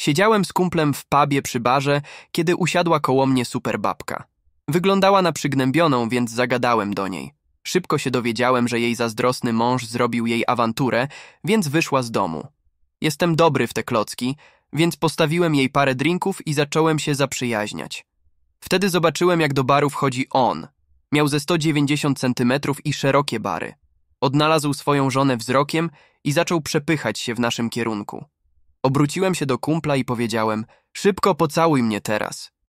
Siedziałem z kumplem w pubie przy barze, kiedy usiadła koło mnie superbabka. Wyglądała na przygnębioną, więc zagadałem do niej. Szybko się dowiedziałem, że jej zazdrosny mąż zrobił jej awanturę, więc wyszła z domu. Jestem dobry w te klocki, więc postawiłem jej parę drinków i zacząłem się zaprzyjaźniać. Wtedy zobaczyłem, jak do baru wchodzi on. Miał ze 190 cm i szerokie bary. Odnalazł swoją żonę wzrokiem i zaczął przepychać się w naszym kierunku. Obróciłem się do kumpla i powiedziałem: Szybko pocałuj mnie teraz.